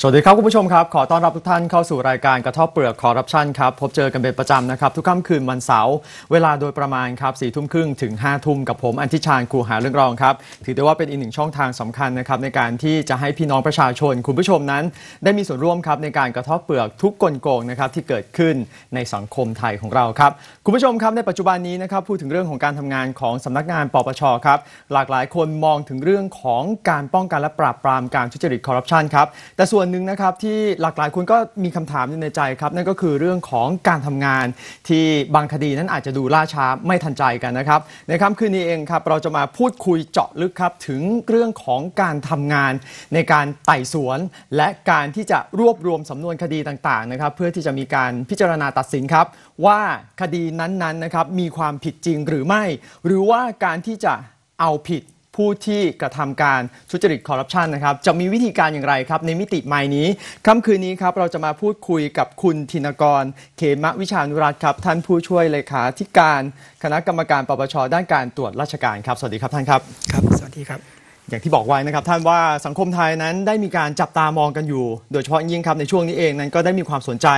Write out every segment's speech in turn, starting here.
สวัสดีครับคุณผู้ชมครับ ขอต้อนรับทุกท่านเข้าสู่รายการกระทบเปลือกคอร์รัปชันครับ พบเจอกันเป็นประจำนะครับทุกค่ำคืนวันเสาร์เวลาโดยประมาณ ครับสี่ทุ่มครึ่งถึง5้าทุ่มกับผมอันทิชาญครูหาเรื่องรองครับ ถือได้ว่าเป็นอีกหนึ่งช่องทางสำคัญนะครับในการที่จะให้พี่น้องประชาชนคุณผู้ชมนั้น ได้มีส่วนร่วมครับในการกระทบเปลือกทุกกลโกงนะครับที่เกิดขึ้นในสังคมไทยของเราครับคุณผู้ชมครับในปัจจุบันนี้นะครับพูดถึงเรื่องของการทำงานของสำนักงานปปชครับหลากหลายคนมองถึงเรื่องของการป้องกันและปราบปรามการทุจริตคอร์รัปชันครับแต่ส่วนหนึ่งนะครับที่หลากหลายคนก็มีคำถามอยู่ในใจครับนั่นก็คือเรื่องของการทำงานที่บางคดีนั้นอาจจะดูล่าช้าไม่ทันใจกันนะครับในค่ำคืนนี้เองครับเราจะมาพูดคุยเจาะลึกครับถึงเรื่องของการทำงานในการไต่สวนและการที่จะรวบรวมสำนวนคดีต่างๆนะครับเพื่อที่จะมีการพิจารณาตัดสินครับ ว่าคดีนั้นๆนะครับมีความผิดจริงหรือไม่ หรือว่าการที่จะเอาผิดผู้ที่กระทำการทุจริตคอร์รัปชันนะครับ จะมีวิธีการอย่างไรครับ ในมิติใหม่นี้ ค่าคืนนี้ครับ เราจะมาพูดคุยกับคุณธินกร เขมวิชานุรัตครับ ท่านผู้ช่วยเลขาธิการคณะกรรมการปปชด้านการตรวจราชการครับสวัสดีครับท่านครับ ครับ สวัสดีครับอย่างที่บอกไว้นะครับท่านว่าสังคมไทยนั้นได้มีการจับตามองกันอยู่ โดยเฉพาะยิ่งครับในช่วงนี้เองนั้นก็ได้มีความสนใจ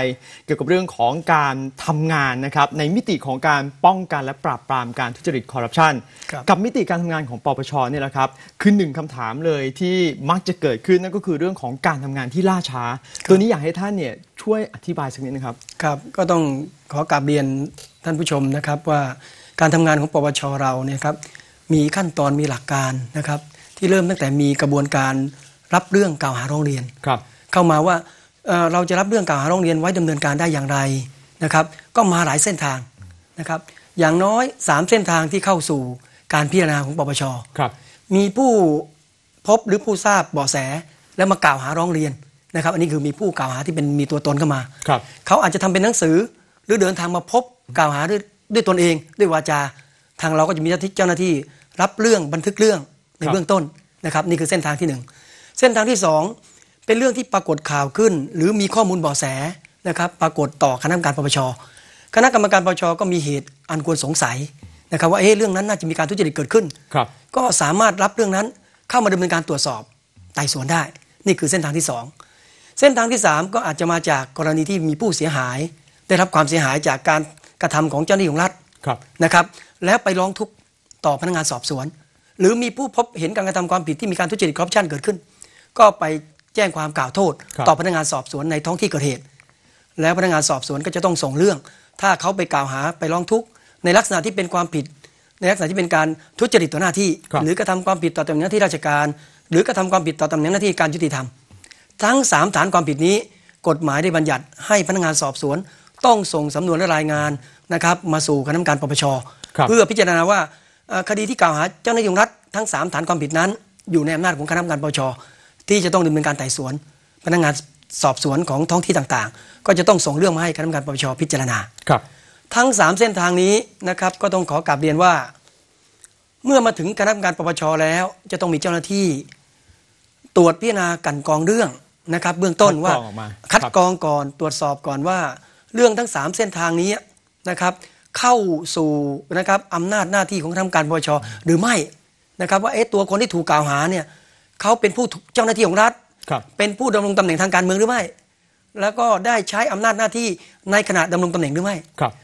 เกี่ยวกับเรื่องของการทำงานนะครับ ในมิติของการป้องกันและปราบปรามการทุจริตคอร์รัปชันกับมิติการทำงานของปปชเนี่ยแหละครับคือหนึ่งคำถามเลยที่มักจะเกิดขึ้นนั่นก็คือเรื่องของการทำงานที่ล่าช้า ตัวนี้อยากให้ท่านเนี่ยช่วยอธิบายสักนิดนะครับครับ ก็ต้องขอกราบเรียนท่านผู้ชมนะครับว่าการทำงานของปปชเราเนี่ยครับมีขั้นตอนมีหลักการนะครับที่เริ่มตั้งแต่มีกระบวนการรับเรื่องกล่าวหาโรงเรียนเข้ามาว่าเราจะรับเรื่องกล่าวหาโรงเรียนไว้ดำเนินการได้อย่างไรนะครับก็มาหลายเส้นทางนะครับอย่างน้อย 3 เส้นทางที่เข้าสู่การพิจารณาของปปชมีผู้พบหรือผู้ทราบเบาะแสแล้วมากล่าวหาร้องเรียนนะครับ อันนี้คือมีผู้กล่าวหาที่เป็นมีตัวตนเข้ามาเขาอาจจะทำเป็นหนังสือหรือเดินทางมาพบกล่าวหาด้วยด้วยตนเองด้วยวาจาทางเราก็จะมีเจ้าหน้าที่รับเรื่องบันทึกเรื่องในเบื้องต้นนะครับนี่คือเส้นทางที่ 1 เส้นทางที่2เป็นเรื่องที่ปรากฏข่าวขึ้นหรือมีข้อมูลบ่อแสนะครับปรากฏต่อคณะกรรมการปปชคณะกรรมการปปชก็มีเหตุอันควรสงสัยนะครับว่าเอ๊ะเรื่องนั้นน่าจะมีการทุจริตเกิดขึ้นก็สามารถรับเรื่องนั้นเข้ามาดำเนินการตรวจสอบไต่สวนได้ นี่คือเส้นทางที่ 2 เส้นทางที่ 3 ก็อาจจะมาจากกรณีที่มีผู้เสียหาย ได้รับความเสียหายจากการกระทำของเจ้าหน้าที่ของรัฐนะครับแล้วไปร้องทุกข์ต่อพนักงานสอบสวนหรือมีผู้พบเห็นการกระทำความผิดที่มีการทุจริตคอร์รัปชันเกิดขึ้น ก็ไปแจ้งความกล่าวโทษ ต่อพนักงานสอบสวนในท้องที่เกิดเหตุแล้วพนักงานสอบสวนก็จะต้องส่งเรื่อง ถ้าเขาไปกล่าวหาไปร้องทุกข์ในลักษณะที่เป็นความผิด ในลักษณะที่เป็นการทุจริตต่อหน้าที่ หรือกระทำความผิดต่อตำแหน่งหน้าที่ราชการ หรือกระทำความผิดต่อตำแหน่งหน้าที่การยุติธรรม ทั้ง 3 ฐานความผิดนี้กฎหมายได้บัญญัติให้พนักงานสอบสวน ต้องส่งสำนวนและรายงานนะครับ มาสู่คณะกรรมการปปชเพื่อพิจารณาว่าคดีที่กล่าวหาเจ้าหน้าที่ของรัฐทั้ง3ฐานความผิดนั้น อยู่ในอำนาจของคณะกรรมการปชที่จะต้องดำเนินการไต่สวน พนักงานสอบสวนของท้องที่ต่างๆ ก็จะต้องส่งเรื่องมาให้คณะกรรมการปชพิจารณาครับ ทั้ง3เส้นทางนี้นะครับ ก็ต้องขอกลับเรียนว่า เมื่อมาถึงคณะกรรมการปปชแล้ว จะต้องมีเจ้าหน้าที่ตรวจพิจารณากันกองเรื่องนะครับ เบื้องต้นว่าคัดกรองก่อนตรวจสอบก่อนว่า เรื่องทั้ง3เส้นทางนี้นะครับเข้าสู่นะครับอำนาจหน้าที่ของทาการปปชหรือไม่นะครับว่าเอ๊ะตัวคนที่ถูกกล่าวหาเนี่ยเขาเป็นผู้เจ้าหน้าที่ของรัฐเป็นผู้ดำรงตำแหน่งทางการเมืองหรือไม่ แล้วก็ได้ใช้อำนาจหน้าที่ในขณะดำรงตำแหน่งหรือไม่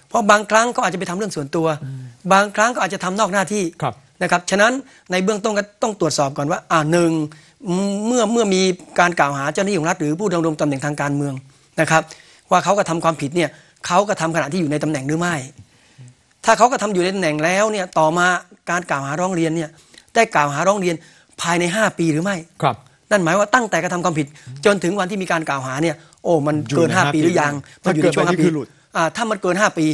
เพราะบางครั้งก็อาจจะไปทำเรื่องส่วนตัว บางครั้งก็อาจจะทำนอกหน้าที่นะครับฉะนั้นในเบื้องต้นก็ต้องตรวจสอบก่อนว่า อ่าหนึ่งเมื่อเมื่อมีการกล่าวหาเจ้าหน้าที่ของรัฐหรือ ผู้ดำรงตำแหน่งทางการเมืองนะครับว่าเขากระทาความผิดเนี่ยเขากระทาขณะที่อยู่ในตำแหน่งหรือไม่ถ้าเขาก็ทำอยู่ในตำแหน่งแล้วเนี่ยต่อมาการกล่าวหาร้องเรียนเนี่ยได้กล่าวหาร้องเรียนภายใน 5 ปีหรือไม่ครับนั่นหมายว่าตั้งแต่กระทำความผิด จนถึงวันที่มีการกล่าวหาเนี่ยโอ้มันเกิน 5 ปีหรือยังมันอยู่ในช่วง5ปีถ้ามันเกิน 5 ปี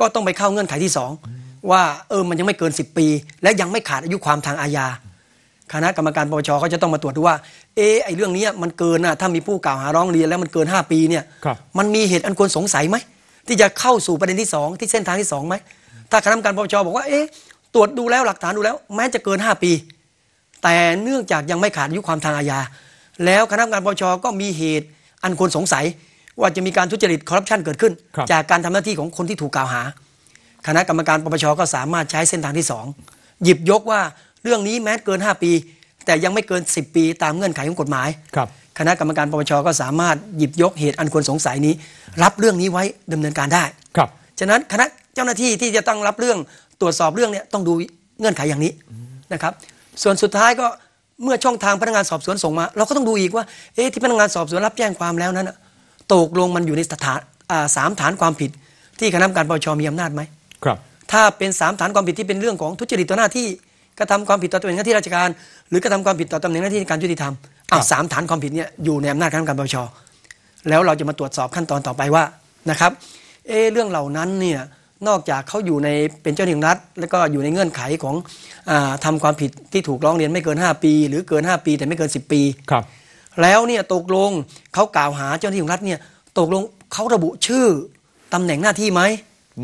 ก็ต้องไปเข้าเงื่อนไขที่ 2 ว่าเออมันยังไม่เกิน 10 ปี และยังไม่ขาดอายุความทางอาญาคณะกรรมการปปชก็จะต้องมาตรวจดูว่าเออไอเรื่องนี้มันเกินนะถ้ามีผู้กล่าวหาร้องเรียนแล้วมันเกิน5 ปีเนี่ยมันมีเหตุอันควรสงสัยไหมที่จะเข้าสู่ประเด็นที่ 2 ที่เส้นทางที่2ไหมถ้าคณะกรรมการปปชบอกว่าเอ๊ะตรวจดูแล้วหลักฐานดูแล้ว แม้จะเกิน 5 ปี แต่เนื่องจากยังไม่ขาดอายุความทางอาญาแล้วคณะกรรมการปปชก็มีเหตุอันควรสงสัย ว่าจะมีการทุจริตคอร์รัปชันเกิดขึ้น จากการทำหน้าที่ของคนที่ถูกกล่าวหา คณะกรรมการปปชก็สามารถใช้เส้นทางที่ 2 หยิบยกว่าเรื่องนี้แม้เกิน 5 ปี แต่ยังไม่เกิน 10 ปีตามเงื่อนไขของกฎหมาย ครับ คณะกรรมการปปชก็สามารถหยิบยกเหตุอันควรสงสัยนี้ รับเรื่องนี้ไว้ดำเนินการได้ ครับฉะนั้นคณะเจ้าหน้าที่ที่จะต้องรับเรื่องตรวจสอบเรื่องเนี่ยต้องดูเงื่อนไขอย่างนี้นะครับ ส่วนสุดท้ายก็เมื่อช่องทางพนักงานสอบสวนส่งมา เราก็ต้องดูอีกว่าเอ๊ะที่พนักงานสอบสวนรับแจ้งความแล้วนั้นตกลงมันอยู่ในสถานสามฐานความผิดที่คณะกรรมการปปชมีอำนาจไหมครับ ถ้าเป็นสามฐานความผิดที่เป็นเรื่องของทุจริตต่อหน้าที่กระทำความผิดต่อตำแหน่งหน้าที่ราชการ หรือกระทำความผิดต่อตำแหน่งหน้าที่การยุติธรรมอาสามฐานความผิดเนี่ยอยู่ในอำนาจคณะกรรมการปปชแล้วเราจะมาตรวจสอบขั้นตอนต่อไปว่านะครับ เอ๊เรื่องเหล่านั้นเนี่ยนอกจากเขาอยู่ในเป็นเจ้าหน้าที่รัฐแล้วก็อยู่ในเงื่อนไขของอทำความผิดที่ถูกร้องเรียนไม่เกิน 5 ปีหรือเกิน 5 ปีแต่ไม่เกิน 10 ปีครับแล้วเนี่ยตกลงเขากล่าวหา เจ้าหน้าที่รัฐเนี่ยตกลงเขาระบุชื่อตำแหน่งหน้าที่ไหม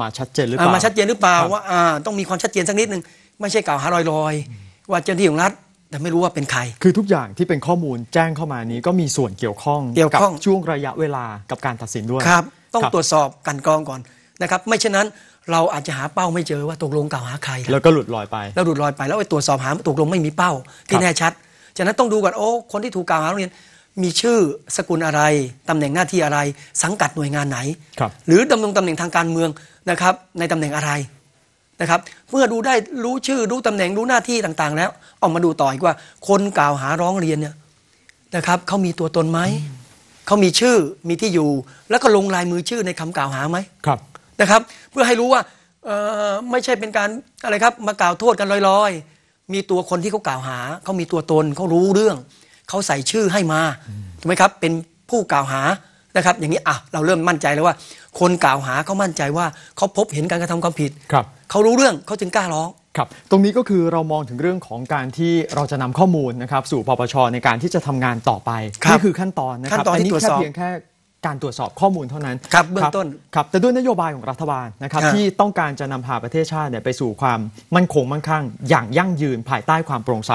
มาชัดเจนหรือเปล่ามาชัดเจนหรือเปล่าว่าต้องมีความชัดเจนสักนิดหนึ่งไม่ใช่กล่าวหาลอยๆว่าเจ้าหน้าที่ของรัฐแต่ไม่รู้ว่าเป็นใคร คือทุกอย่างที่เป็นข้อมูลแจ้งเข้ามานี้ก็มีส่วนเกี่ยวข้องเกี่ยวข้องช่วงระยะเวลากับการตัดสินด้วยครับ ต้องตรวจสอบกันกรองก่อนนะครับไม่เช่นนั้นเราอาจจะหาเป้าไม่เจอว่าตกลงกล่าวหาใคร แล้วก็หลุดลอยไปแล้วหลุดลอยไปแล้วไปตรวจสอบหาตกลงไม่มีเป้า ที่แน่ชัดฉะนั้นต้องดูก่อนโอ้คนที่ถูกกล่าวหาโรงเรียน มีชื่อสกุลอะไรตำแหน่งหน้าที่อะไร สังกัดหน่วยงานไหนรหรือดำรงตำแหน่งทางการเมืองนะครับ ในตำแหน่งอะไรนะครับเมื่อดูได้รู้ชื่อรู้ตำแหน่งรู้หน้าที่ต่างๆ แล้วออกมาดูต่ออีกว่าคนกล่าวหาร้องเรียนเนี่ยนะครับเขามีตัวตนไหมเขามีชื่อมีที่อยู่ แล้วก็ลงลายมือชื่อในคำกล่าวหาไหมครับนะครับเพื่อให้รู้ว่าไม่ใช่เป็นการอะไรครับมากล่าวโทษกันลอยๆ มีตัวคนที่เขากล่าวหาเขามีตัวตนเขารู้เรื่องเขาใส่ชื่อให้มาถูกไหมครับ เป็นผู้กล่าวหานะครับ อย่างนี้อ่ะเราเริ่มมั่นใจแล้วว่า คนกล่าวหาเขามั่นใจว่าเขาพบเห็นการกระทำความผิดครับเขารู้เรื่องเขาจึงกล้าร้องครับตรงนี้ก็คือเรามองถึงเรื่องของการที่เราจะนำข้อมูลนะครับ สู่ปปชในการที่จะทำงานต่อไปนี่คือขั้นตอนนะครับขั้นตอนที่แค่สอเพียงแค่การตรวจสอบข้อมูลเท่านั้นครับเบื้องต้นครับแต่ด้วยนโยบายของรัฐบาลนะครับที่ต้องการจะนำพาประเทศชาติเนี่ยไปสู่ความมั่นคงมั่งคั่งอย่างยั่งยืนภายใต้ความโปร่งใส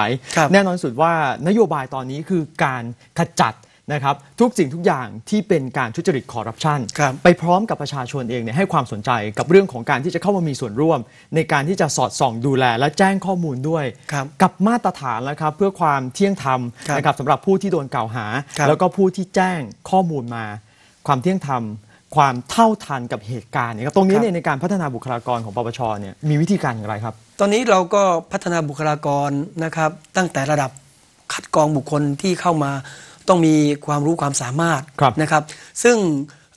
แน่นอนสุดว่านโยบายตอนนี้คือการขจัดนะครับทุกสิ่งทุกอย่างที่เป็นการทุจริตคอร์รัปชันไปพร้อมกับประชาชนเองเนี่ยให้ความสนใจกับเรื่องของการที่จะเข้ามามีส่วนร่วม ในการที่จะสอดส่องดูแล และแจ้งข้อมูลด้วย กับมาตรฐานนะครับเพื่อความเที่ยงธรรมนะครับสำหรับผู้ที่โดนกล่าวหา แล้วก็ผู้ที่แจ้งข้อมูลมาความเที่ยงธรรมความเท่าทันกับเหตุการณ์เนี่ยครับตรงนี้เนี่ยในการพัฒนาบุคลากรของปปชเนี่ยมีวิธีการอย่างไรครับ ตอนนี้เราก็พัฒนาบุคลากรนะครับตั้งแต่ระดับคัดกรองบุคคลที่เข้ามาต้องมีความรู้ความสามารถนะครับซึ่ง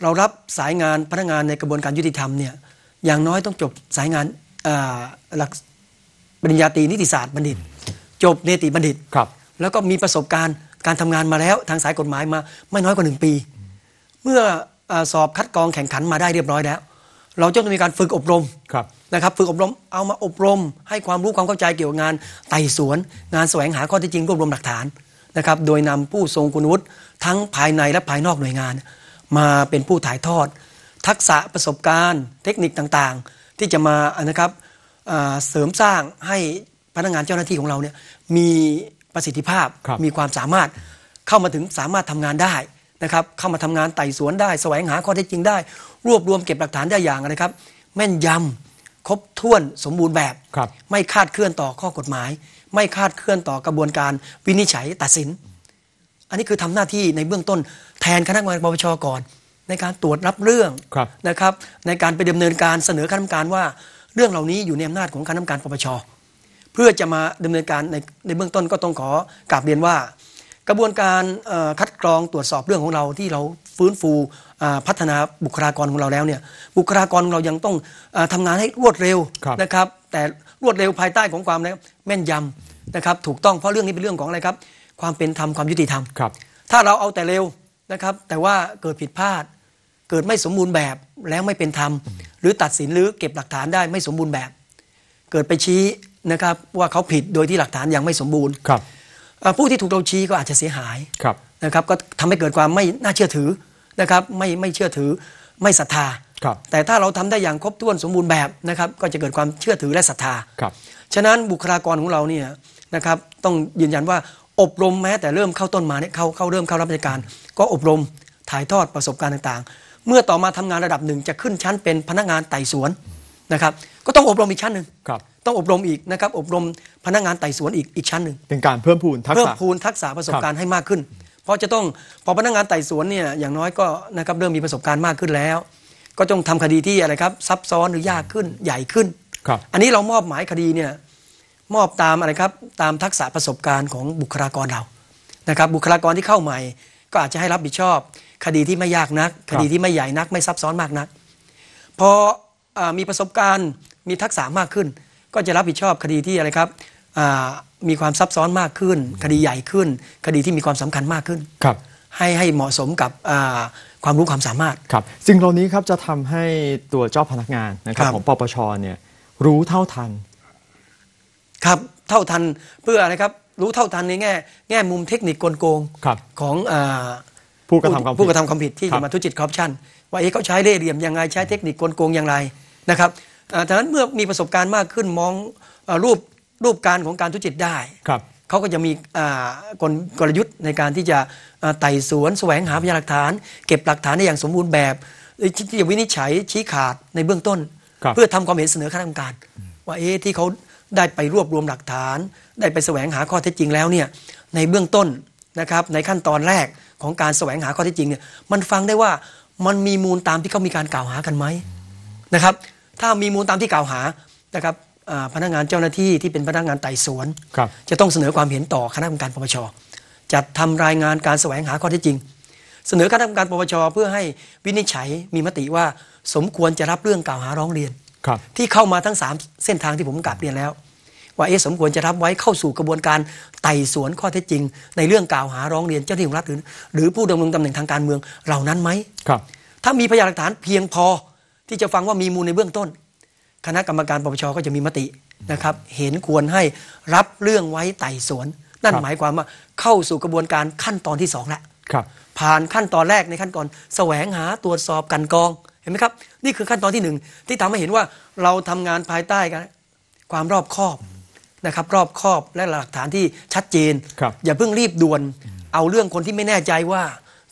เรารับสายงานพนักงานในกระบวนการยุติธรรมเนี่ยอย่างน้อยต้องจบสายงานหลักปริญญาตรีนิติศาสตร์บัณฑิต จบเนติบัณฑิตครับแล้วก็มีประสบการณ์การทำงานมาแล้วทางสายกฎหมายมาไม่น้อยกว่า 1 ปีเมื่อสอบคัดกรองแข่งขันมาได้เรียบร้อยแล้ว เราจะต้องมีการฝึกอบรมรนะครับฝึกอบรมเอามาอบรมให้ความรู้ความเข้าใจเกี่ยวกับงานไต่สวน งานแสวงหา ข้อเท็จจริง รวบรวมหลักฐานนะครับโดยนำผู้ทรงคุณวุฒิทั้งภายในและภายนอกหน่วยงาน มาเป็นผู้ถ่ายทอด ทักษะประสบการณ์ เทคนิคต่างๆ ที่จะมานะครับเสริมสร้างให้พนักงานเจ้าหน้าที่ของเราเนี่ยมีประสิทธิภาพมีความสามารถเข้ามาถึงสามารถทำงานได้นะครับเข้ามาทำงานไต่สวนได้แสวงหาข้อเท็จจริงได้ รวบรวมเก็บหลักฐานได้อย่างนะครับ แม่นยำครบถ้วนสมบูรณ์แบบบ ไม่คาดเคลื่อนต่อข้อกฎหมาย ไม่คาดเคลื่อนต่อกระบวนการวินิจฉัยตัดสิน อันนี้คือทำหน้าที่ในเบื้องต้น แทนคณะกรรมการปปชก่อนในการตรวจรับเรื่องนะครับในการไปดำเนินการเสนอคณะกรรมการว่าเรื่องเหล่านี้อยู่ในอำนาจของคณะกรรมการปปชเพื่อจะมาดำเนินการในในเบื้องต้นก็ต้องขอกราบเรียนว่ากระบวนการคัดกรองตรวจสอบเรื่องของเราที่เราฟื้นฟูพัฒนาบุคลากรของเราแล้วเนี่ยบุคลากรของเรายังต้องทำงานให้รวดเร็วนะครับ แต่รวดเร็วภายใต้ของความแม่นยำนะครับ ถูกต้องเพราะเรื่องนี้เป็นเรื่องของอะไรครับ ความเป็นธรรมความยุติธรรมครับถ้าเราเอาแต่เร็วนะครับ แต่ว่าเกิดผิดพลาดเกิดไม่สมบูรณ์แบบแล้วไม่เป็นธรรม หรือตัดสินหรือเก็บหลักฐานได้ไม่สมบูรณ์แบบ เกิดไปชี้นะครับว่าเขาผิดโดยที่หลักฐานยังไม่สมบูรณ์ครับผู้ที่ถูกเราชี้ก็อาจจะเสียหายนะครับ ก็ทำให้เกิดความไม่น่าเชื่อถือนะครับ ไม่ไม่เชื่อถือไม่ศรัทธา แต่ถ้าเราทำได้อย่างครบถ้วนสมบูรณ์แบบนะครับ ก็จะเกิดความเชื่อถือและศรัทธา ฉะนั้นบุคลากรของเราเนี่ยนะครับต้องยืนยันว่าอบรมแม้แต่เริ่มเข้าต้นมาเนี่ยเข้าเข้าเริ่มเข้ารับราชการ ก็อบรมถ่ายทอดประสบการณ์ต่าง ๆ เมื่อต่อมาทำงานระดับหนึ่งจะขึ้นชั้นเป็นพนักงานไต่สวนนะครับ ก็ต้องอบรมอีกชั้นหนึ่งต้องอบรมอีกนะครับอบรมพนักงานไต่สวนอีกอีกชั้นหนึ่งเป็นการเพิ่มพูนทักษะเพิ่มพูนทักษะประสบการณ์ให้มากขึ้น เพราะจะต้องพอพนักงานไต่สวนเนี่ยอย่างน้อยก็นะครับเริ่มมีประสบการณ์มากขึ้นแล้ว ก็ต้องทำคดีที่อะไรครับซับซ้อนหรือยากขึ้นใหญ่ขึ้นครับ อันนี้เรามอบหมายคดีเนี่ยมอบตามอะไรครับตามทักษะประสบการณ์ของบุคลากรเรานะครับ บุคลากรที่เข้าใหม่ ก็อาจจะให้รับผิดชอบ คดีที่ไม่ยากนัก คดีที่ไม่ใหญ่นักไม่ซับซ้อนมากนักพอมีประสบการณ์มีทักษะมากขึ้นก็จะรับผิดชอบคดีที่อะไรครับ มีความซับซ้อนมากขึ้น คดีใหญ่ขึ้น คดีที่มีความสำคัญมากขึ้น ครับ ให้ให้เหมาะสมกับความรู้ความสามารถ ครับสิ่งเหล่านี้ครับจะทำให้ตัวเจ้าพนักงานนะครับ ของปปช เนี่ย รู้เท่าทัน ครับ เท่าทัน เพื่ออะไรครับ รู้เท่าทันในแง่แง่มุมเทคนิคกลโกงของผู้กระทำความผู้กระทำความผิดที่มาทุจริตคอร์รัปชันว่าเอ๊ะเขาใช้เล่ห์เหลี่ยมยังไงใช้เทคนิคกลโกงอย่างไรนะครับดังนั้นเมื่อมีประสบการณ์มากขึ้นมองรูปรูปการของการทุจริตได้ครับเขาก็จะมีกลกลยุทธ์ในการที่จะไต่สวนแสวงหาพยานหลักฐาน เก็บหลักฐานได้อย่างสมบูรณ์แบบที่จะวินิจฉัยชี้ขาดในเบื้องต้น เพื่อทำความเห็นเสนอคณะกรรมการ ว่าเอ๊ะที่เขาได้ไปรวบรวมหลักฐาน ได้ไปแสวงหาข้อเท็จจริงแล้วเนี่ยในเบื้องต้นนะครับในขั้นตอนแรกของการแสวงหาข้อเท็จจริงเนี่ยมันฟังได้ว่ามันมีมูลตามที่เขามีการกล่าวหากันไหมนะครับถ้ามีมูลตามที่กล่าวหานะครับพนักงานเจ้าหน้าที่ที่เป็นพนักงานไต่สวน จะต้องเสนอความเห็นต่อคณะกรรมการปปชจัดทำรายงานการแสวงหาข้อเท็จจริง เสนอคณะกรรมการปปชเพื่อให้วินิจฉัยมีมติว่า สมควรจะรับเรื่องกล่าวหาร้องเรียนที่เข้ามาทั้ง 3 เส้นทางที่ผมกลับเรียนแล้ว ว่าเอสมควรจะรับไว้เข้าสู่กระบวนการไต่สวนข้อเท็จจริง ในเรื่องกล่าวหาร้องเรียนเจ้าหน้าที่ของรัฐหรือผู้ดำรงตำแหน่งทางการเมืองเหล่านั้นไหมถ้ามีพยานหลักฐานเพียงพอที่จะฟังว่ามีมูลในเบื้องต้น คณะกรรมการปปชก็จะมีมตินะครับ เห็นควรให้รับเรื่องไว้ไต่สวน นั่นหมายความว่าเข้าสู่กระบวนการขั้นตอนที่สองแล้วผ่านขั้นตอนแรกในขั้นตอนแสวงหาตรวจสอบกันกอง เห็นไหมครับ นี่คือขั้นตอนที่หนึ่งที่ทำให้เห็นว่าเราทำงานภายใต้กันความรอบคอบนะครับ รอบคอบและหลักฐานที่ชัดเจน อย่าเพิ่งรีบด่วน เอาเรื่องคนที่ไม่แน่ใจว่า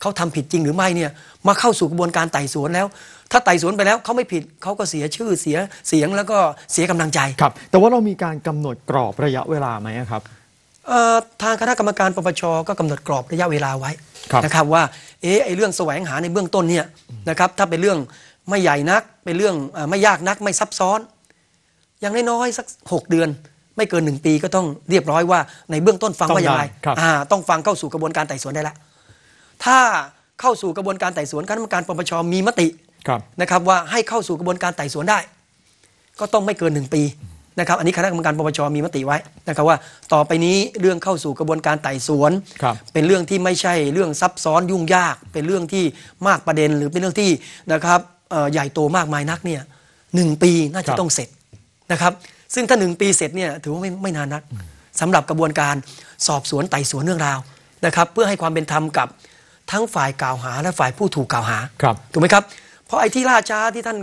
เขาทำผิดจริงหรือไม่เนี่ย มาเข้าสู่กระบวนการไต่สวนแล้วถ้าไต่สวนไปแล้วเขาไม่ผิดเขาก็เสียชื่อเสียเสียงแล้วก็เสียกำลังใจ ครับ แต่ว่าเรามีการกำหนดกรอบระยะเวลาไหมครับทางคณะกรรมการปปชก็กำหนดกรอบระยะเวลาไว้นะครับว่า เอ๊ะไอเรื่องแสวงหาในเบื้องต้นเนี่ยนะครับถ้าเป็นเรื่องไม่ใหญ่นักเป็นเรื่องอไม่ยากนักไม่ซับซ้อนอย่างน้อยๆสัก6เดือน ไม่เกิน1ปีก็ต้องเรียบร้อยว่า ในเบื้องต้นฟังว่าอย่างไรต้องต้องฟังเข้าสู่กระบวนการไต่สวนได้แล้ว ถ้าเข้าสู่กระบวนการไต่สวนคณะกรรมการปปชมีมตินะครับว่าให้เข้าสู่กระบวนการไต่สวนได้ ก็ต้องไม่เกินหนึ่งปีนะครับอันนี้คณะกรรมการปปชมีมติไว้นะครับว่าต่อไปนี้เรื่องเข้าสู่กระบวนการไต่สวน เป็นเรื่องที่ไม่ใช่เรื่องซับซ้อนยุ่งยาก เป็นเรื่องที่มากประเด็นหรือเป็นเรื่องที่นะครับใหญ่โตมากมายนักเนี่ยหนึ่งปีน่าจะต้องเสร็จนะครับ ซึ่งถ้าหนึ่งปีเสร็จเนี่ยถือว่าไม่ไม่นานนัก สำหรับกระบวนการสอบสวนไต่สวนเรื่องราวนะครับเพื่อให้ความเป็นธรรมกับทั้งฝ่ายกล่าวหาและฝ่ายผู้ถูกกล่าวหาถูกไหมครับเพราะไอ้ที่ล่าช้าที่ท่าน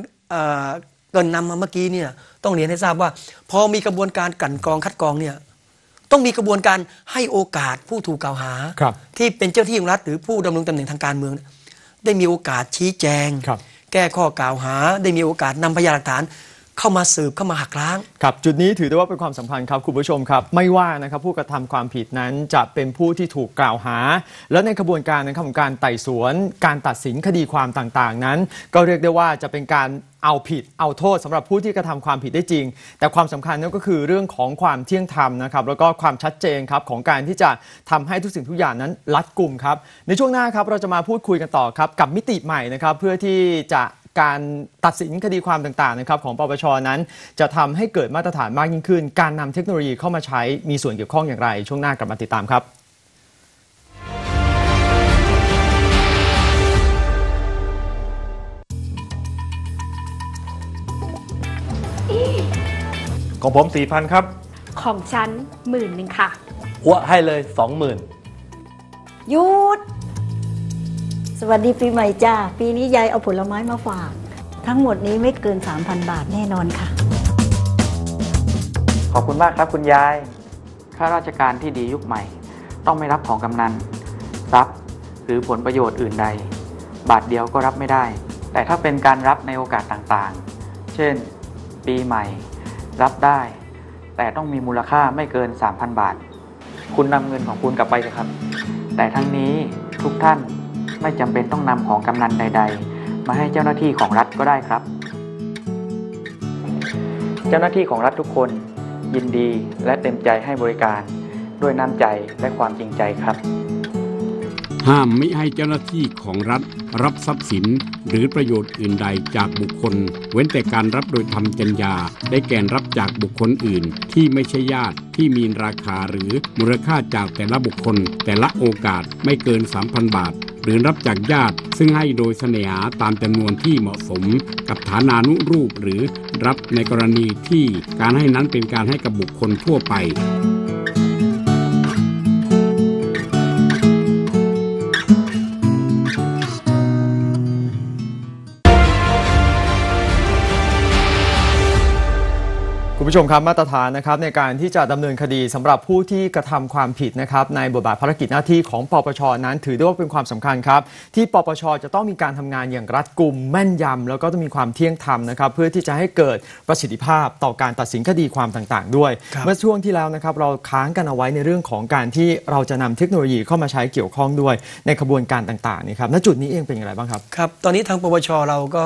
เกินนำมาเมื่อกี้เนี่ยต้องเรียนให้ทราบว่าพอมีกระบวนการกันกรองคัดกรองเนี่ยต้องมีกระบวนการให้โอกาสผู้ถูกกล่าวหาที่เป็นเจ้าที่ของรัฐหรือผู้ดำรงตำแหน่งทางการเมืองได้มีโอกาสชี้แจงแก้ข้อกล่าวหาได้มีโอกาสนำพยานหลักฐานเข้ามาสืบเข้ามาหักล้างครับ จุดนี้ถือได้ว่าเป็นความสัมพันธ์ครับคุณผู้ชมครับ ไม่ว่านะครับผู้กระทำความผิดนั้นจะเป็นผู้ที่ถูกกล่าวหา และในกระบวนการในขับนการไต่สวน การตัดสินคดีความต่าง ๆ นั้น ก็เรียกได้ว่าจะเป็นการเอาผิดเอาโทษ สำหรับผู้ที่กระทำความผิดได้จริง แต่ความสำคัญนั่นก็คือเรื่องของความเที่ยงธรรมนะครับแล้วก็ความชัดเจนครับของการที่จะทำให้ทุกสิ่งทุกอย่างนั้นรัดกลุ่มครับ ในช่วงหน้าครับเราจะมาพูดคุยกันต่อครับกับมิติใหม่นะครับเพื่อที่จะการตัดสินคดีความต่างๆนะครับ ของปปชนั้น จะทำให้เกิดมาตรฐานมากยิ่งขึ้น การนำเทคโนโลยีเข้ามาใช้มีส่วนเกี่ยวข้องอย่างไรช่วงหน้ากลับมาติดตามครับ ของผมสี่พันครับ ของฉันหมื่นหนึ่งค่ะอ้วให้เลยสองหมื่นยุดสวัสดีปีใหม่จ้าปีนี้ยายเอาผลไม้มาฝากทั้งหมดนี้ไม่เกิน 3,000 บาทแน่นอนค่ะ ขอบคุณมากครับคุณยาย ข้าราชการที่ดียุคใหม่ ต้องไม่รับของกำนันทรัพย์หรือผลประโยชน์อื่นใด บาทเดียวก็รับไม่ได้ แต่ถ้าเป็นการรับในโอกาสต่างๆ เช่น ปีใหม่รับได้ แต่ต้องมีมูลค่าไม่เกิน 3,000 บาท คุณนำเงินของคุณกลับไปเถอะครับ แต่ทั้งนี้ทุกท่านไม่จำเป็นต้องนำของกำนันใดๆ มาให้เจ้าหน้าที่ของรัฐก็ได้ครับ เจ้าหน้าที่ของรัฐทุกคนยินดีและเต็มใจให้บริการด้วยน้ำใจและความจริงใจครับ ห้ามมิให้เจ้าหน้าที่ของรัฐ รับทรัพย์สิน หรือประโยชน์อื่นใดจากบุคคล เว้นแต่การรับโดยธรรมจัญญาได้แก่รับจากบุคคลอื่น ที่ไม่ใช่ญาติที่มีราคาหรือมูลค่าจากแต่ละบุคคล แต่ละโอกาสไม่เกิน3,000บาทหรือรับจากญาติซึ่งให้โดยเสน่หาตามจำนวนที่เหมาะสมกับฐานานุรูปหรือรับในกรณีที่การให้นั้นเป็นการให้กับบุคคลทั่วไปผู้ชมครับมาตรฐานนะครับ ในการที่จะดำเนินคดีสำหรับผู้ที่กระทำความผิดนะครับ ในบทบาทภารกิจหน้าที่ของปปชนั้น ถือได้ว่าเป็นความสำคัญครับ ที่ปปชจะต้องมีการทำงานอย่างรัดกุมแม่นยำ แล้วก็ต้องมีความเที่ยงธรรมนะครับ เพื่อที่จะให้เกิดประสิทธิภาพต่อการตัดสินคดีความต่าง ๆ ด้วย เมื่อช่วงที่แล้วนะครับเราค้างกันเอาไว้ในเรื่องของการที่เราจะนำเทคโนโลยีเข้ามาใช้เกี่ยวข้องด้วย ในขบวนการต่างๆนี่ครับณจุดนี้เองเป็นอย่างไรบ้างครับครับ ตอนนี้ทางปปชเราก็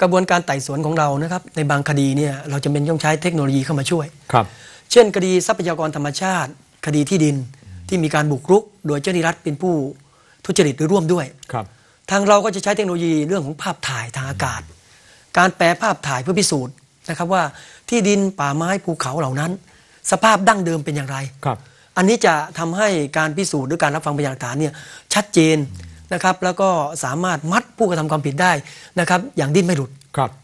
กระบวนการไต่สวนของเรานะครับ ในบางคดีเนี่ยเราจะเป็นต้องใช้เทคโนโลยีเข้ามาช่วยครับเช่น คดีทรัพยากรธรรมชาติ คดีที่ดินที่มีการบุกรุก โดยเจ้าหน้าที่รัฐ เป็นผู้ทุจริตหรือร่วมด้วยครับทางเราก็จะใช้เทคโนโลยีเรื่องของภาพถ่ายทางอากาศ การแปลภาพถ่ายเพื่อพิสูจน์นะครับว่าที่ดินป่าไม้ ภูเขาเหล่านั้น สภาพดั้งเดิมเป็นอย่างไรครับ อันนี้จะทำให้การพิสูจน์หรือการรับฟังพยานหลักฐานเนี่ยชัดเจนนะครับแล้วก็สามารถมัดผู้กระทำความผิดได้นะครับอย่างดิ้นไม่หลุด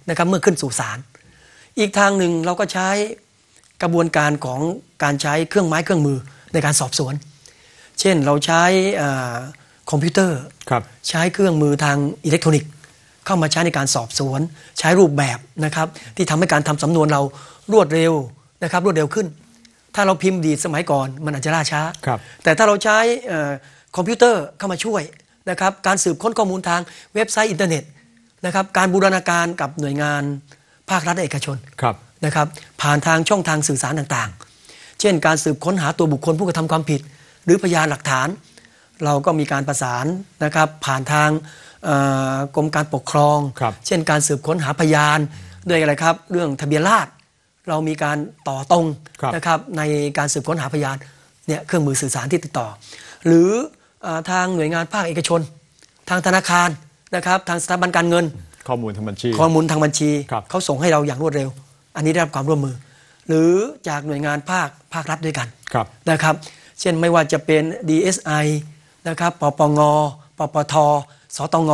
นะครับเมื่อขึ้นสู่ศาลอีกทางหนึ่งเราก็ใช้กระบวนการของการใช้เครื่องไม้เครื่องมือในการสอบสวน เช่นเราใช้คอมพิวเตอร์ ใช้เครื่องมือทางอิเล็กทรอนิกส์ เข้ามาใช้ในการสอบสวน ใช้รูปแบบนะครับที่ทำให้การทำสำนวนเรารวดเร็วนะครับรวดเร็วขึ้น ถ้าเราพิมพ์ดีสมัยก่อน มันอาจจะล่าช้าแต่ถ้าเราใช้คอมพิวเตอร์เข้ามาช่วยนะครับการสืบค้นข้อมูลทางเว็บไซต์อินเทอร์เน็ตนะครับ การบูรณาการกับหน่วยงานภาครัฐเอกชนนะครับ ผ่านทางช่องทางสื่อสารต่างๆ เช่น การสืบค้นหาตัวบุคคลผู้กระทำความผิด หรือพยานหลักฐาน เราก็มีการประสานนะครับ ผ่านทางกรมการปกครอง เช่น การสืบค้นหาพยานด้วยอะไรครับ เรื่องทะเบียนราษฎรเรามีการต่อตรงนะครับในการสืบค้นหาพยานเนี่ยเครื่องมือสื่อสารที่ติดต่อ หรือทางหน่วยงานภาคเอกชน ทางธนาคารนะครับ ทางสถาบันการเงิน ข้อมูลทางบัญชี ข้อมูลทางบัญชี เขาส่งให้เราอย่างรวดเร็ว อันนี้ได้รับความร่วมมือ หรือจากหน่วยงานภาคภาครัฐด้วยกันนะครับเช่นไม่ว่าจะเป็น DSI นะครับปปงปปท สตง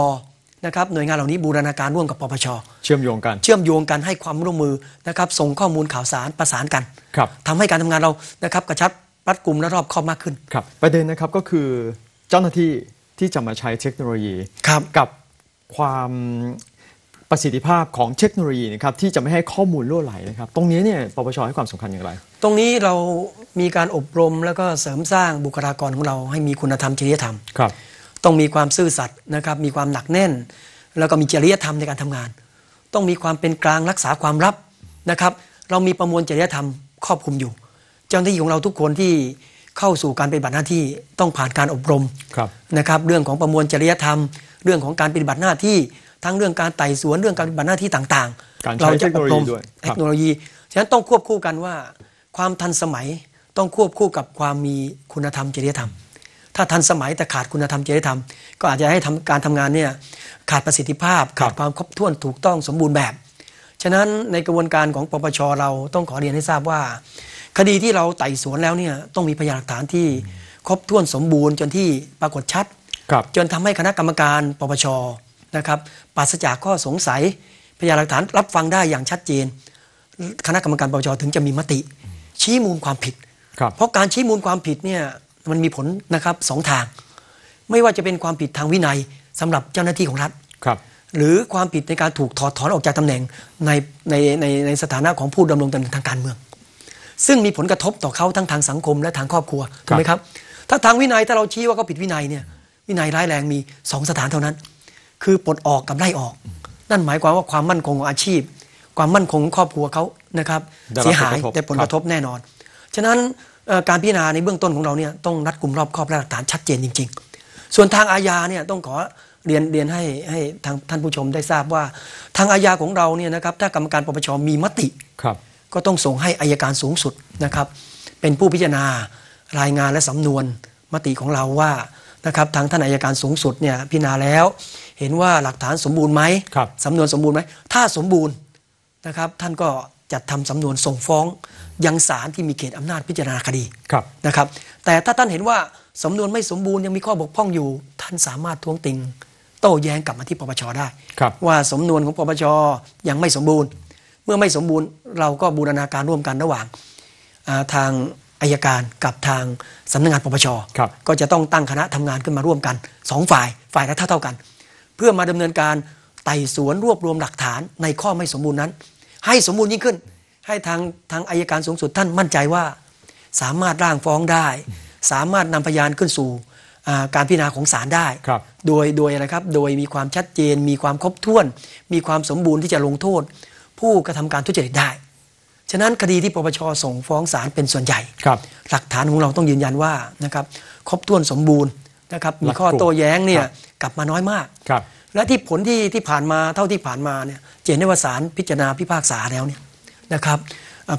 นะครับหน่วยงานเหล่านี้บูรณาการร่วมกับปปชเชื่อมโยงกัน เชื่อมโยงกันให้ความร่วมมือนะครับ ส่งข้อมูลข่าวสารประสานกันครับทำให้การทำงานเรานะครับ กระชับรัดกลุ่มและรอบคอบมากขึ้นครับประเด็นนะครับก็คือเจ้าหน้าที่ที่จะมาใช้เทคโนโลยีกับความประสิทธิภาพของเทคโนโลยีนะครับที่จะไม่ให้ข้อมูลล่วไหลนะครับ ตรงนี้เนี่ยปปชให้ความสำคัญอย่างไร ตรงนี้เรามีการอบรมแล้วก็เสริมสร้างบุคลากรของเรา ให้มีคุณธรรมจริยธรรมครับต้องมีความซื่อสัตย์นะครับมีความหนักแน่น แล้วก็มีจริยธรรมในการทำงาน ต้องมีความเป็นกลางรักษาความลับนะครับ เรามีประมวลจริยธรรมครอบคลุมอยู่เจ้าหน้าที่ของเราทุกคนที่เข้าสู่การปฏิบัติหน้าที่ต้องผ่านการอบรมรนะครับเรื่องของประมวลจริยธรรม เรื่องของการปฏิบัติหน้าที่ทั้งเรื่องการไต่สวน เรื่องการปฏิบัติหน้าที่ต่างๆ เราจะอบรมเทคโนโลยีฉะนั้นต้องควบคู่กันว่า ความทันสมัยต้องควบคู่กับความมีคุณธรรมจริยธรรม ถ้าทันสมัยแต่ขาดคุณธรรมจริยธรรม ก็อาจจะให้ทำการทำงานเนี่ยขาดประสิทธิภาพ ขาดความครบถ้วนถูกต้องสมบูรณ์แบบฉะนั้นในกระบวนการของปปชเราต้องขอเรียนให้ทราบว่าคดีที่เราไต่สวนแล้วเนี่ยต้องมีพยานหลักฐานที่ครบถ้วนสมบูรณ์จนที่ปรากฏชัดจนทำให้คณะกรรมการปปชนะครับ ปราศจากข้อสงสัยพยานหลักฐานรับฟังได้อย่างชัดเจน คณะกรรมการปปชถึงจะมีมติชี้มูลความผิด เพราะการชี้มูลความผิดเนี่ยมันมีผลนะครับสองทาง ไม่ว่าจะเป็นความผิดทางวินัยสำหรับเจ้าหน้าที่ของรัฐครับหรือความผิดในการถูกถอดถอนออกจากตำแหน่งในในในในสถานะของผู้ดำรงตำแหน่งทางการเมืองซึ่งมีผลกระทบต่อเขาทั้งทางสังคมและทางครอบครัวถูกไหมครับ ถ้าทางวินัยถ้าเราชี้ว่าเขาผิดวินัยเนี่ยวินัยร้ายแรงมีสองสถานเท่านั้น คือปลดออกกับไล่ออก นั่นหมายความว่าความมั่นคงของอาชีพ ความมั่นคงของครอบครัวเขานะครับเสียหายแต่ผลกระทบแน่นอนฉะนั้นการพิจารณาในเบื้องต้นของเราเนี่ยต้องรัดกลุ่มรอบครอบ และหลักฐานชัดเจนจริงๆ ส่วนทางอาญาเนี่ยต้องขอเรียนเรียนให้ให้ทางท่านผู้ชมได้ทราบว่าทางอาญาของเราเนี่ยนะครับถ้ากรรมการปปชมีมติครับก็ต้องส่งให้อายการสูงสุดนะครับเป็นผู้พิจารณารายงานและสำนวนมติของเราว่านะครับทางท่านอายการสูงสุดเนี่ยพิจารณาแล้ว เห็นว่าหลักฐานสมบูรณ์ไหมสำนวนสมบูรณ์ไหมถ้าสมบูรณ์นะครับท่านก็จัดทำสำนวนส่งฟ้อง ยังศาลที่มีเขตอำนาจพิจารณาคดีนะครับแต่ถ้าท่านเห็นว่าสำนวนไม่สมบูรณ์ยังมีข้อบกพร่องอยู่ ท่านสามารถท้วงติง โต้แย้งกลับมาที่ปปชได้ว่าสำนวนของปปชยังไม่สมบูรณ์เมื่อไม่สมบูรณ์เราก็บูรณาการร่วมกันระหว่างทางอายการกับทางสำนักงานปปช ก็จะต้องตั้งคณะทำงานขึ้นมาร่วมกันสองฝ่ายฝ่ายละเท่าเท่ากัน เพื่อมาดำเนินการไต่สวนรวบรวมหลักฐาน ในข้อไม่สมบูรณ์นั้น ให้สมบูรณ์ยิ่งขึ้น ให้ทางทางอายการสูงสุดท่านมั่นใจว่า สามารถร่างฟ้องได้ สามารถนำพยานขึ้นสู่การพิจารณาของศาลได้ โดยโดยอะไรครับโดยมีความชัดเจนมีความครบถ้วน มีความสมบูรณ์ที่จะลงโทษผู้กระทำการทุจริตได้ ฉะนั้น คดีที่ปปชส่งฟ้องศาลเป็นส่วนใหญ่ครับ หลักฐานของเราต้องยืนยันว่านะครับครบถ้วนสมบูรณ์นะครับ มีข้อโต้แย้งเนี่ยกลับมาน้อยมากครับและที่ผลที่ที่ผ่านมาเท่าที่ผ่านมาเนี่ยเจนได้ว่าศาลพิจารณาพิพากษาแล้วเนี่ยนะครับ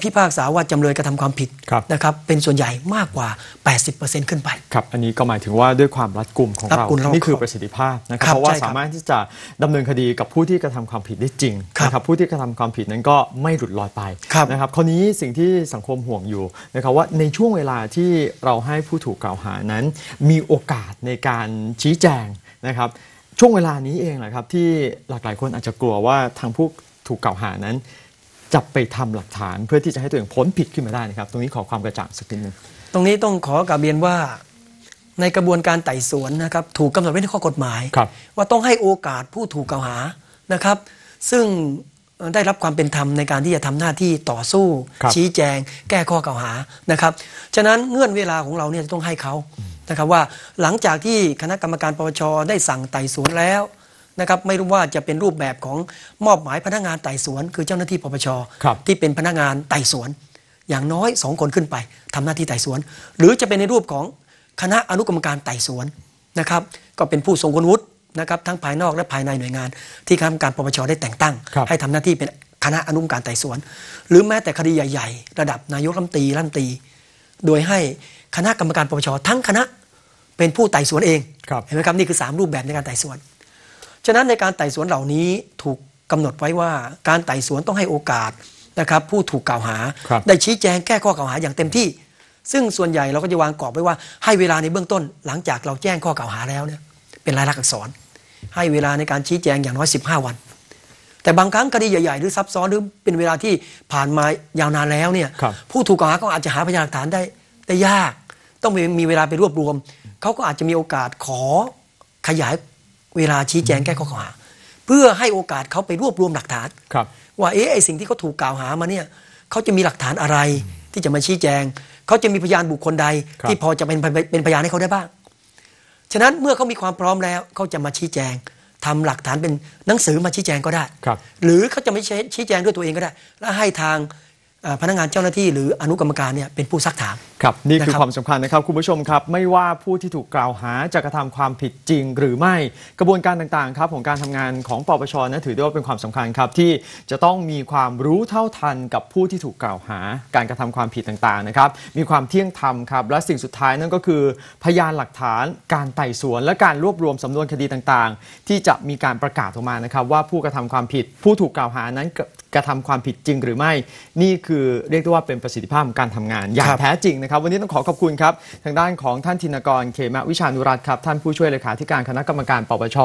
พิพากษาว่าจำเลยกระทำความผิดนะครับ เป็นส่วนใหญ่มากกว่า 80%ขึ้นไปครับอันนี้ก็หมายถึงว่าด้วยความรัดกุมของเรานี่คือประสิทธิภาพนะครับเพราะว่าสามารถที่จะดำเนินคดีกับผู้ที่กระทำความผิดได้จริงนะครับผู้ที่กระทำความผิดนั้นก็ไม่หลุดลอยไปนะครับคราวนี้สิ่งที่สังคมห่วงอยู่นะครับว่าในช่วงเวลาที่เราให้ผู้ถูกกล่าวหานั้น มีโอกาสในการชี้แจงนะครับ ช่วงเวลานี้เองแหละครับที่หลากหลายคนอาจจะกลัวว่าทางผู้ถูกกล่าวหานั้นจะไปทำหลักฐานเพื่อที่จะให้ตัวเองพ้นผิดขึ้นมาได้นะครับ ตรงนี้ขอความกระจ่างสักนิดนึงตรงนี้ต้องขอกลับเบียนว่าในกระบวนการไต่สวนนะครับ ถูกกำหนดไว้ในข้อกฎหมายว่าต้องให้โอกาสผู้ถูกกล่าวหานะครับ ซึ่งได้รับความเป็นธรรมในการที่จะทำหน้าที่ต่อสู้ ชี้แจง แก้ข้อกล่าวหานะครับ ฉะนั้นเงื่อนเวลาของเราเนี่ยต้องให้เขานะครับ ว่าหลังจากที่คณะกรรมการปปชได้สั่งไต่สวนแล้วนะครับไม่รู้ว่าจะเป็นรูปแบบของมอบหมายพนักงานไต่สวน คือเจ้าหน้าที่ปปชที่เป็นพนักงานไต่สวน อย่างน้อยสองคนขึ้นไปทำหน้าที่ไต่สวน หรือจะเป็นในรูปของคณะอนุกรรมการไต่สวนนะครับก็เป็นผู้ทรงคุณวุฒินะครับทั้งภายนอกและภายในหน่วยงาน ที่คณะกรรมการปปชได้แต่งตั้ง ให้ทำหน้าที่เป็นคณะอนุกรรมการไต่สวน หรือแม้แต่คดีใหญ่ๆระดับนายกรัฐมนตรีรัฐมนตรี โดยให้คณะกรรมการปปชทั้งคณะเป็นผู้ไต่สวนเอง เห็นไหมครับนี่คือ 3 รูปแบบในการไต่สวนฉะนั้นในการไต่สวนเหล่านี้ถูกกำหนดไว้ว่า การไต่สวนต้องให้โอกาสนะครับผู้ถูกกล่าวหาได้ชี้แจงแก้ข้อกล่าวหาอย่างเต็มที่ ซึ่งส่วนใหญ่เราก็จะวางกรอบไว้ว่าให้เวลาในเบื้องต้น หลังจากเราแจ้งข้อกล่าวหาแล้วเนี่ยเป็นรายลักษณ์อักษร ให้เวลาในการชี้แจงอย่างน้อย15 วัน แต่บางครั้งคดีใหญ่ ๆ หรือซับซ้อนหรือเป็นเวลาที่ผ่านมายาวนานแล้วเนี่ยผู้ถูกกล่าวหาก็อาจจะหาพยานหลักฐานได้ได้ยากต้องมีเวลาไปรวบรวมเขาก็อาจจะมีโอกาสขอขยายเวลาชี้แจงแก้ข้อกล่าวหาเพื่อให้โอกาสเขาไปรวบรวมหลักฐานว่าเอ๊ะไอสิ่งที่เขาถูกกล่าวหามาเนี่ยเขาจะมีหลักฐานอะไร ที่จะมาชี้แจงเขาจะมีพยานบุคคลใด ที่พอจะเป็นเป็นพยานให้เขาได้บ้าง ฉะนั้นเมื่อเขามีความพร้อมแล้วเขาจะมาชี้แจง ทำหลักฐานเป็นหนังสือมาชี้แจงก็ได้หรือเขาจะไม่ชี้แจงด้วยตัวเองก็ได้ แล้วให้ทางพนักงานเจ้าหน้าที่หรืออนุกรรมการเนี่ยเป็นผู้ซักถามครับ นี่คือความสำคัญนะครับ คุณผู้ชมครับ ไม่ว่าผู้ที่ถูกกล่าวหาจะกระทำความผิดจริง หรือไม่กระบวนการต่างๆครับของการทำงานของปปชนะถือได้ว่าเป็นความสำคัญครับที่ จะต้องมีความรู้เท่าทันกับผู้ที่ถูกกล่าวหา การกระทำความผิดต่างๆนะครับ มีความเที่ยงธรรมครับ และสิ่งสุดท้ายนั่นก็คือพยานหลักฐาน การไต่สวนและการรวบรวมสำนวนคดีต่างๆ ที่จะมีการประกาศออกมานะครับ ว่าผู้กระทำความผิดผู้ถูกกล่าวหานั้นกระทำความผิดจริงหรือไม่ นี่คือเรียกได้ว่าเป็นประสิทธิภาพการทำงาน อย่างแท้จริงนะครับวันนี้ต้องขอขอบคุณครับทางด้านของท่านธินกรเขมวิชานุรัตครับท่านผู้ช่วยเลขาธิการคณะกรรมการปปช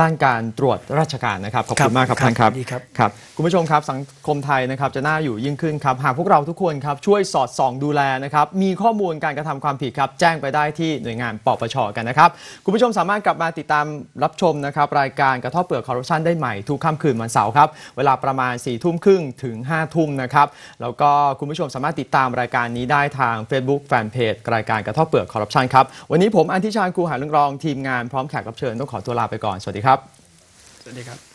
ด้านการตรวจราชการนะครับขอบคุณมากครับท่านครับครับคุณผู้ชมครับสังคมไทยนะครับจะน่าอยู่ยิ่งขึ้นครับหากพวกเราทุกคนครับช่วยสอดส่อง ดูแลนะครับมีข้อมูลการกระทำความผิดครับแจ้งไปได้ที่หน่วยงานปปชกันนะครับคุณผู้ชมสามารถกลับมาติดตามรับชมนะครับรายการกระทบเปลือกคอร์รัปชันได้ใหม่ทุกค่ำคืนวันเสาร์ครับเวลาประมาณ4ี่ทุ่มครึ่งถึง 5 ทุ่มนะครับ แล้วก็คุณผู้ชมสามารถติดตามรายการนี้ได้ทาง Facebook Fanpage รายการกระท่อเปลือกคอร์รัปชันครับ วันนี้ผมอันทิชานครูหาลุงรอง ทีมงานพร้อมแขกรับเชิญ ต้องขอตัวลาไปก่อน สวัสดีครับ สวัสดีครับ